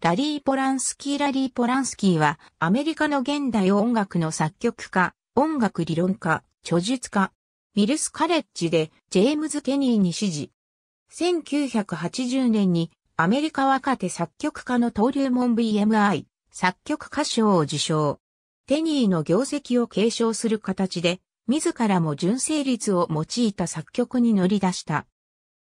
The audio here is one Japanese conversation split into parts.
ラリー・ポランスキー・ラリー・ポランスキーは、アメリカの現代音楽の作曲家、音楽理論家、著述家、ウィルス・カレッジで、ジェームズ・ケニーに指示。1980年に、アメリカ若手作曲家の登竜門 BMI、作曲歌賞を受賞。テニーの業績を継承する形で、自らも純正率を用いた作曲に乗り出した。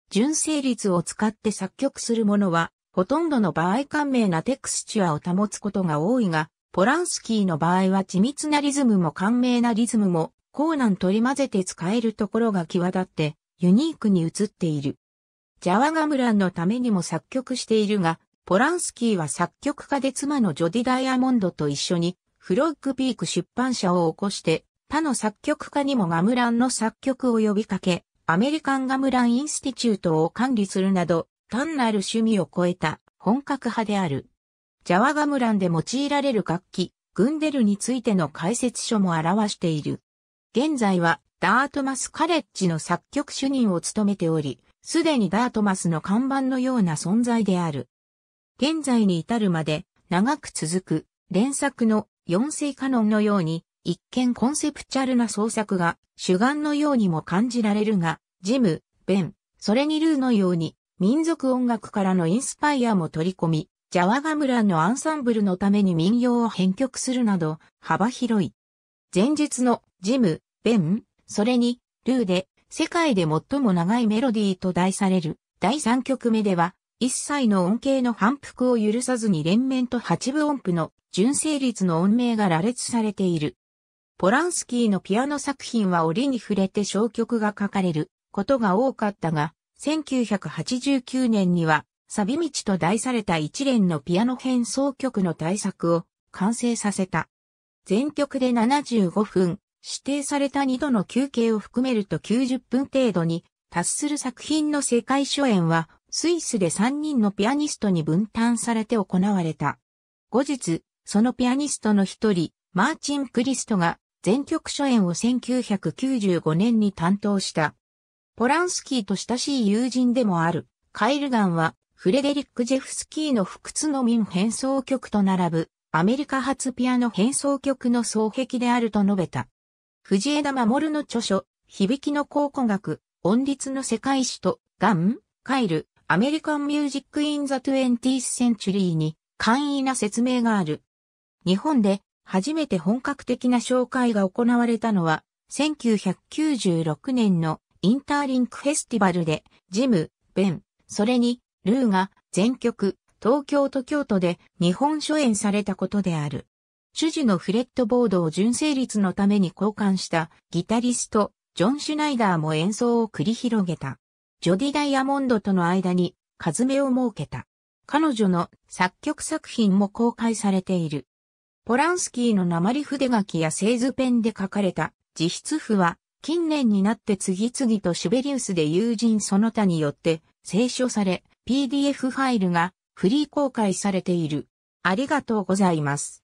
純正率を使って作曲する者は、ほとんどの場合簡明なテクスチュアを保つことが多いが、ポランスキーの場合は緻密なリズムも簡明なリズムも、高難取り混ぜて使えるところが際立って、ユニークに映っている。ジャワガムランのためにも作曲しているが、ポランスキーは作曲家で妻のジョディ・ダイヤモンドと一緒に、フロッグピーク出版社を起こして、他の作曲家にもガムランの作曲を呼びかけ、アメリカンガムランインスティチュートを管理するなど、単なる趣味を超えた本格派である。ジャワガムランで用いられる楽器、グンデルについての解説書も表している。現在はダートマスカレッジの作曲主任を務めており、すでにダートマスの看板のような存在である。現在に至るまで長く続く連作の四世カノンのように一見コンセプチャルな創作が主眼のようにも感じられるが、ジム、ベン、それにルーのように民族音楽からのインスパイアも取り込み、ジャワガムランのアンサンブルのために民謡を編曲するなど、幅広い。前述のジム、ベン、それに、ルーで、世界で最も長いメロディーと題される、第3曲目では、一切の音形の反復を許さずに連綿と八分音符の純正率の音名が羅列されている。ポランスキーのピアノ作品は折に触れて小曲が書かれることが多かったが、1989年には、サビ道と題された一連のピアノ変奏曲の大作を完成させた。全曲で75分、指定された2度の休憩を含めると90分程度に達する作品の世界初演は、スイスで3人のピアニストに分担されて行われた。後日、そのピアニストの一人、マーチン・クリストが全曲初演を1995年に担当した。ポランスキーと親しい友人でもある、カイルガンは、フレデリック・ジェフスキーの不屈の民変奏曲と並ぶ、アメリカ発ピアノ変奏曲の双璧であると述べた。藤枝守の著書、響きの考古学、音律の世界史と、ガン、カイル、アメリカン・ミュージック・イン・ザ・トゥエンティース・センチュリーに、簡易な説明がある。日本で、初めて本格的な紹介が行われたのは、1996年のインターリンクフェスティバルで、ジム、ベン、それに、ルーが、全曲、東京と京都で日本初演されたことである。主事のフレットボードを純正率のために交換したギタリスト、ジョン・シュナイダーも演奏を繰り広げた。ジョディ・ダイヤモンドとの間に、カズメを設けた。彼女の作曲作品も公開されている。ポランスキーの鉛筆書きや製図ペンで書かれた自筆譜は近年になって次々とシベリウスで友人その他によって清書され、PDF ファイルがフリー公開されている。ありがとうございます。